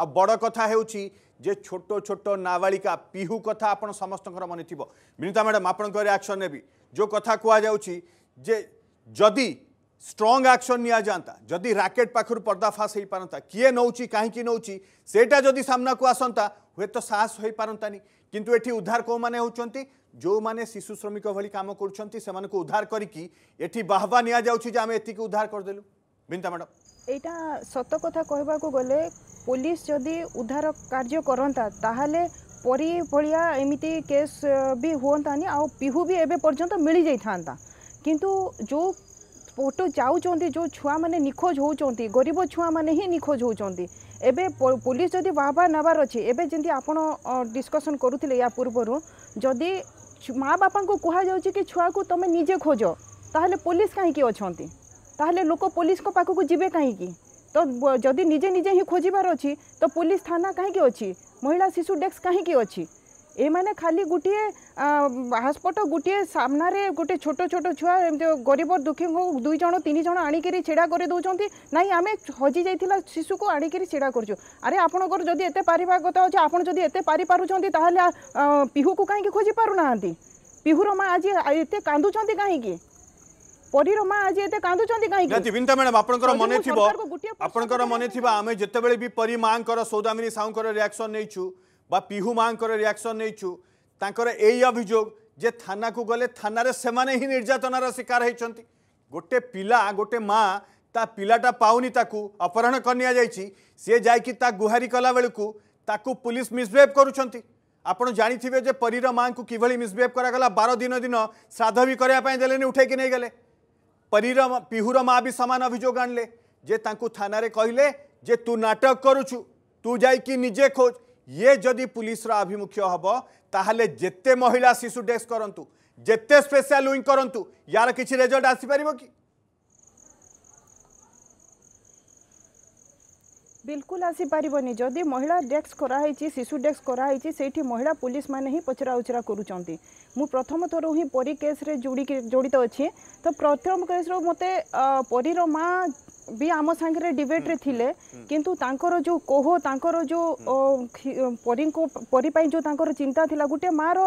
ଆଉ ବଡ଼ କଥା ହେଉଛି ଯେ ଛୋଟ ଛୋଟ ନାବାଳିକା ପିହୁ କଥା ଆପଣ ସମସ୍ତଙ୍କର ମନେ ଥିବ ବିନୀତା ମ୍ୟାଡ଼ାମ୍ ଆପଣଙ୍କ ରିଆକ୍ସନ୍ ନେବି ଯେଉଁ କଥା କୁହାଯାଉଛି ଯେ ଯଦି ଷ୍ଟ୍ରଙ୍ଗ ଆକ୍ସନ୍ ନିଆଯାଆନ୍ତା ଯଦି ରାକେଟ୍ ପାଖରୁ ପର୍ଦ୍ଦାଫାଶ ହୋଇପାରନ୍ତା କିଏ ନେଉଛି କାହିଁକି ନେଉଛି ସେଇଟା ଯଦି ସାମ୍ନାକୁ ଆସନ୍ତା ହୁଏତ ସାହସ ହୋଇପାରନ୍ତାନି କିନ୍ତୁ ଏଠି ଉଦ୍ଧାର କେଉଁମାନେ ହେଉଛନ୍ତି ଯେଉଁମାନେ ଶିଶୁ ଶ୍ରମିକ ଭଳି କାମ କରୁଛନ୍ତି ସେମାନଙ୍କୁ ଉଦ୍ଧାର କରିକି ଏଠି ବାହବା ନିଆଯାଉଛି ଯେ ଆମେ ଏତିକି ଉଦ୍ଧାର କରିଦେଲୁ ବିନିତା ମ୍ୟାଡ଼ାମ୍ এইটা সত কথা কহবাকু গলে পুলিশ যদি উদ্ধার কার্য করতা তাহলে পরি ভলিয়া এমিতি কেস বি হুঁতানি আউ পিহু বি এবে পর্যন্ত মিলি যাই থাকে কিন্তু যে ফটো যাচ্ছেন যে ছুঁ মানে নিখোঁজ হোচ্ছেন গরিব ছুঁ মানে হি নিখোঁজ হোচ্ছেন এবে পুলিশ যদি বাহবা নেবার অছে এবে যেমন আপনার ডিসকসন করুলে ইয়া পূর্বর যদি মা বাপা যাচ্ছে কি ছুঁকে তুমি নিজে খোঁজ তাহলে পুলিশ কী অনেক ତାହେଲେ ଲୋକ ପୋଲିସଙ୍କ ପାଖକୁ ଯିବେ କାହିଁକି ତ ଯଦି ନିଜେ ନିଜେ ହିଁ ଖୋଜିବାର ଅଛି ତ ପୋଲିସ ଥାନା କାହିଁକି ଅଛି ମହିଳା ଶିଶୁ ଡେସ୍କ କାହିଁକି ଅଛି ଏମାନେ ଖାଲି ଗୋଟିଏ ହସ୍ପଟ ଗୋଟିଏ ସାମ୍ନାରେ ଗୋଟେ ଛୋଟ ଛୋଟ ଛୁଆ ଏମିତି ଗରିବ ଦୁଃଖୀଙ୍କୁ ଦୁଇ ଜଣ ତିନି ଜଣ ଆଣିକିରି ଛିଡ଼ା କରିଦେଉଛନ୍ତି ନାଇଁ ଆମେ ହଜି ଯାଇଥିଲା ଶିଶୁକୁ ଆଣିକିରି ଛିଡ଼ା କରୁଛୁ ଆରେ ଆପଣଙ୍କର ଯଦି ଏତେ ପାରିବାଗତ ଅଛି ଆପଣ ଯଦି ଏତେ ପାରିପାରୁଛନ୍ତି ତାହେଲେ ପିହୁକୁ କାହିଁକି ଖୋଜି ପାରୁନାହାନ୍ତି ପିହୁର ମା ଆଜି ଏତେ କାନ୍ଦୁଛନ୍ତି କାହିଁକି পরীর মা আজ এতে কাঁদুচন্তি কাহিকি না দিবিন্তা ম্যাডাম আপনকর মনে থিব আপনকর মনে থিবা আমি যেতবেলে বি পরি মাঙ্কর সৌদামিনী সাউঙ্কর রিয়াকশন নেইছু বা পিহু মাঙ্কর রিয়াকশন নেইছু তাঙ্কর এই অভিযোগ যে থানাকু গলে থানারে সেমানে হি নির্যাতনার শিকার হইছন্তি গোটে পিলা গোটে মা তা পিলাটা পাউনি তাকু অপহরণ কনিয়া যাইছি সে যাইকি তা গুহারি কলা বেলকু তাকু পুলিশ মিসবিহেভ করুছন্তি ଆପଣ ଜାଣିଥିବେ ଯେ ପରୀର ମାଆଙ୍କୁ କିଭଳି ମିସବିହେଭ୍ କରାଗଲା ବାର দিন ଦିନ ଶ୍ରାଦ୍ଧ ବି କରିବା ପାଇଁ ଦେଲେନି নেই ନେଇଗଲେ परिरम पिहूर माँ भी सामान अभोग आणले जे थाना कहले जे तू नाटक करुचु तू निजे खोज ये जदि पुलिस आभिमुख्य हम ताल जिते महिला शिशु डेस्क करूँ जिते स्पेशल विंग करूँ यार किसी रेजल्ट आसपार कि ବିଲକୁଲ ଆସିପାରିବନି ଯଦି ମହିଳା ଡେସ୍କ କରାହେଇଛି ଶିଶୁ ଡେସ୍କ କରାହେଇଛି ସେଇଠି ମହିଳା ପୋଲିସ ମାନେ ହିଁ ପଚରା ଉଚରା କରୁଛନ୍ତି ମୁଁ ପ୍ରଥମ ଥର ହିଁ ପରୀ କେସ୍ରେ ଯୋଡ଼ିକି ଜଡ଼ିତ ଅଛି ତ ପ୍ରଥମ କେସ୍ରୁ ମୋତେ ପରୀର ମା ବି ଆମ ସାଙ୍ଗରେ ଡିବେଟ୍ରେ ଥିଲେ କିନ୍ତୁ ତାଙ୍କର ଯେଉଁ କୋହ ତାଙ୍କର ଯେଉଁ ପରୀଙ୍କୁ ପରୀ ପାଇଁ ଯେଉଁ ତାଙ୍କର ଚିନ୍ତା ଥିଲା ଗୋଟେ ମାଆର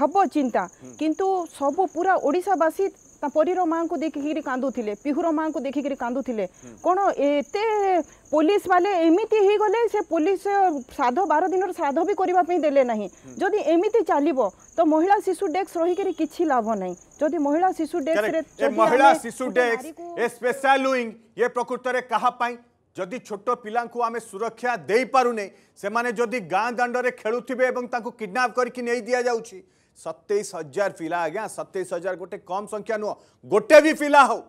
ହେବ ଚିନ୍ତା କିନ୍ତୁ ସବୁ ପୁରା ଓଡ଼ିଶାବାସୀ ତା ପରୀର ମାଆଙ୍କୁ ଦେଖିକିରି କାନ୍ଦୁଥିଲେ ପିହୁର ମାଆଙ୍କୁ ଦେଖିକିରି କାନ୍ଦୁଥିଲେ କ'ଣ ଏତେ ପୋଲିସ ବାଲେ ଏମିତି ହେଇଗଲେ ସେ ପୋଲିସ ଶ୍ରାଦ୍ଧ ବାର ଦିନର ଶ୍ରାଦ୍ଧ ବି କରିବା ପାଇଁ ଦେଲେ ନାହିଁ ଯଦି ଏମିତି ଚାଲିବ ତ ମହିଳା ଶିଶୁ ଡେସ୍କ ରହିକିରି କିଛି ଲାଭ ନାହିଁ ଯଦି ମହିଳା ଶିଶୁ ଡେସ୍କରେ ମହିଳା ଶିଶୁ ଡେସ୍କ ଏ ସ୍ପେଶାଲ ୱିଙ୍ଗ ଏ ପ୍ରକୃତରେ କାହା ପାଇଁ ଯଦି ଛୋଟ ପିଲାଙ୍କୁ ଆମେ ସୁରକ୍ଷା ଦେଇପାରୁନେ ସେମାନେ ଯଦି ଗାଁ ଦାଣ୍ଡରେ ଖେଳୁଥିବେ ଏବଂ ତାଙ୍କୁ କିଡନାପ୍ କରିକି ନେଇ ଦିଆଯାଉଛି ସତେଇଶ ହଜାର ପିଲା ଆଜ୍ଞା ସତେଇଶ ହଜାର ଗୋଟେ କମ୍ ସଂଖ୍ୟା ନୁହଁ ଗୋଟେ ବି ପିଲା ହଉ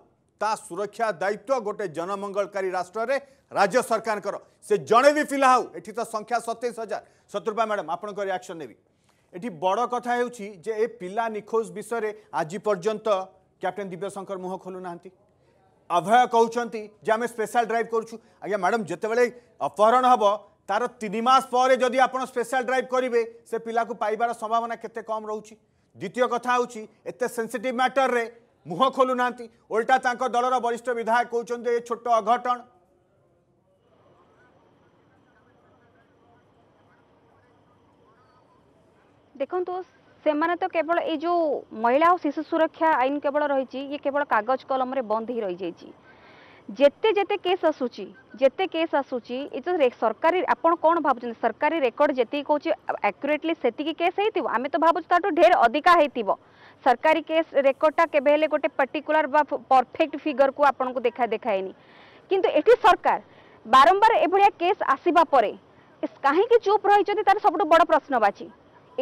ତା ସୁରକ୍ଷା ଦାୟିତ୍ୱ ଗୋଟେ ଜନମଙ୍ଗଳକାରୀ ରାଷ୍ଟ୍ରରେ ରାଜ୍ୟ ସରକାରଙ୍କର ସେ ଜଣେ ବି ପିଲା ହଉ ଏଠି ତ ସଂଖ୍ୟା ସତେଇଶ ହଜାର ଶତ୍ରୁପା ମ୍ୟାଡ଼ାମ୍ ଆପଣଙ୍କ ରିଆକ୍ସନ୍ ନେବି ଏଠି ବଡ଼ କଥା ହେଉଛି ଯେ ଏ ପିଲା ନିଖୋଜ ବିଷୟରେ ଆଜି ପର୍ଯ୍ୟନ୍ତ କ୍ୟାପ୍ଟେନ୍ ଦିବ୍ୟଶଙ୍କର ମୁହଁ ଖୋଲୁନାହାନ୍ତି ଅଭୟ କହୁଛନ୍ତି ଯେ ଆମେ ସ୍ପେଶାଲ ଡ୍ରାଇଭ୍ କରୁଛୁ ଆଜ୍ଞା ମ୍ୟାଡ଼ାମ୍ ଯେତେବେଳେ ଅପହରଣ ହେବ তার তিন মাস পরে যদি আপনার স্পেশাল ড্রাইভ করবে সে পিলা পাইবার সম্ভাবনা কেতে কম রয়েছে দ্বিতীয় কথা হচ্ছে এত সেনসিটিভ ম্যাটর্রে মুহ খোলু না ওল্টা তাঁর দলর বরিষ্ঠ বিধায়ক কৌন এ ছোট অঘটন দেখন্তু ସେମାନେ কেবল এই যে মহিলা ও শিশু সুরক্ষা আইন কেবল রয়েছে ইয়ে কেবল কাগজ কলমে বন্ধ হয়ে ହେଇ ରହିଯାଇଛି ଯେତେ ଯେତେ କେସ୍ ଆସୁଛି ଯେତେ କେସ୍ ଆସୁଛି ଏ ଯେଉଁ ସରକାରୀ ଆପଣ କ'ଣ ଭାବୁଛନ୍ତି ସରକାରୀ ରେକର୍ଡ ଯେତିକି କହୁଛି ଆକ୍ୟୁରେଟଲି ସେତିକି କେସ୍ ହେଇଥିବ ଆମେ ତ ଭାବୁଛୁ ତାଠୁ ଢେର ଅଧିକା ହେଇଥିବ ସରକାରୀ କେସ୍ ରେକର୍ଡଟା କେବେ ହେଲେ ଗୋଟେ ପର୍ଟିକୁଲାର ବା ପରଫେକ୍ଟ ଫିଗରକୁ ଆପଣଙ୍କୁ ଦେଖା ଦେଖାଏନି କିନ୍ତୁ ଏଠି ସରକାର ବାରମ୍ବାର ଏଭଳିଆ କେସ୍ ଆସିବା ପରେ କାହିଁକି ଚୁପ୍ ରହିଛନ୍ତି ତାର ସବୁଠୁ ବଡ଼ ପ୍ରଶ୍ନବାଚୀ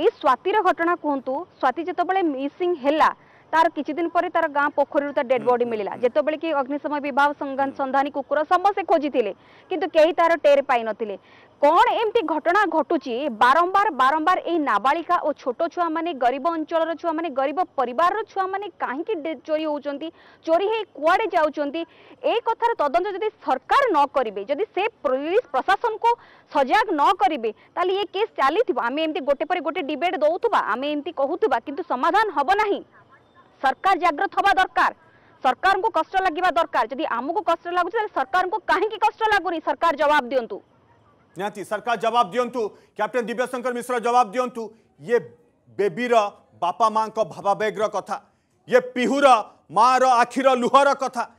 ଏଇ ସ୍ୱାତିର ଘଟଣା କୁହନ୍ତୁ ସ୍ୱାତି ଯେତେବେଳେ ମିସିଂ ହେଲା তার কিছুদিন পরে তার গাঁ পোখরী তার ডেড বডি মিলা যেতবে কি অগ্নিশম বিভাগ সন্ধানী কুকুর সমস্তে খোঁজিলে কিন্তু কেউ তার টের পাই নথিলে কোণ এমতি ঘটনা ঘটুচি বারম্বার বারম্বার এই নাবালিকা ও ছোট ছুয়া মানে গরিব অঞ্চলর ছুয়া মানে গরিব পরিবার ছুয়া মানে কাহিকি চোরি হচ্ছেন চোরি হয়ে কুয়াড়ে যাচ্ছেন এই কথার তদন্ত যদি সরকার ন করবে যদি সে পুলিশ প্রশাসন প্রশাসনকে সজাগ ন করবে তাহলে এ কেস চালিথিব আমি এমতি গোটে পরে গোটে ডিবেট দৌথবা আমি এমতি কহুথবা কিন্তু সমাধান হব নাহি सरकार जग्रत हवा दरकार सरकार को कष्ट लगे दरकार जदि आमको कष्ट लगुच सरकार को कहीं कष्ट लगुनी सरकार जवाब दिंतु निहाती सरकार जवाब दिंतु कैप्टेन दिव्यशंकर मिश्र जवाब दिंतु ये बेबीर बापा माँ भावाबेग्र कथा ये पिहुर माँ रखिर लुहर कथा